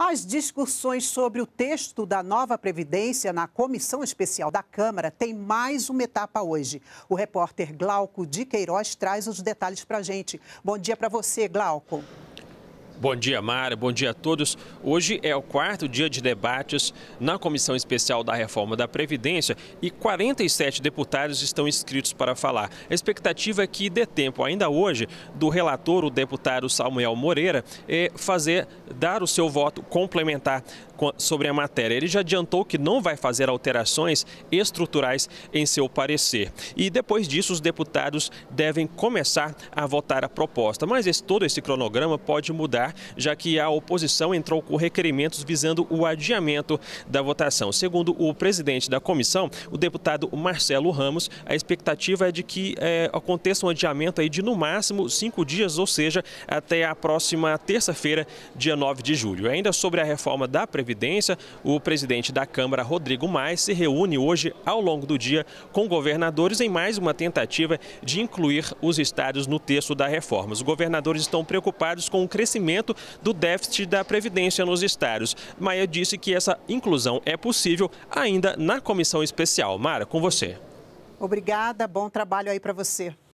As discussões sobre o texto da nova Previdência na Comissão Especial da Câmara têm mais uma etapa hoje. O repórter Glauco de Queiroz traz os detalhes para a gente. Bom dia para você, Glauco. Bom dia, Mara. Bom dia a todos. Hoje é o quarto dia de debates na Comissão Especial da Reforma da Previdência e 47 deputados estão inscritos para falar. A expectativa é que dê tempo, ainda hoje, do relator, o deputado Samuel Moreira, eh, fazer, dar o seu voto complementar sobre a matéria. Ele já adiantou que não vai fazer alterações estruturais em seu parecer. E depois disso, os deputados devem começar a votar a proposta. Mas esse, todo esse cronograma pode mudar já que a oposição entrou com requerimentos visando o adiamento da votação. Segundo o presidente da comissão, o deputado Marcelo Ramos, a expectativa é de que é, aconteça um adiamento aí de no máximo cinco dias, ou seja, até a próxima terça-feira, dia 9 de julho. Ainda sobre a reforma da Previdência, o presidente da Câmara, Rodrigo Maia, se reúne hoje ao longo do dia com governadores em mais uma tentativa de incluir os estados no texto da reforma. Os governadores estão preocupados com o crescimento do déficit da Previdência nos estados. Maia disse que essa inclusão é possível ainda na comissão especial. Mara, com você. Obrigada, bom trabalho aí para você.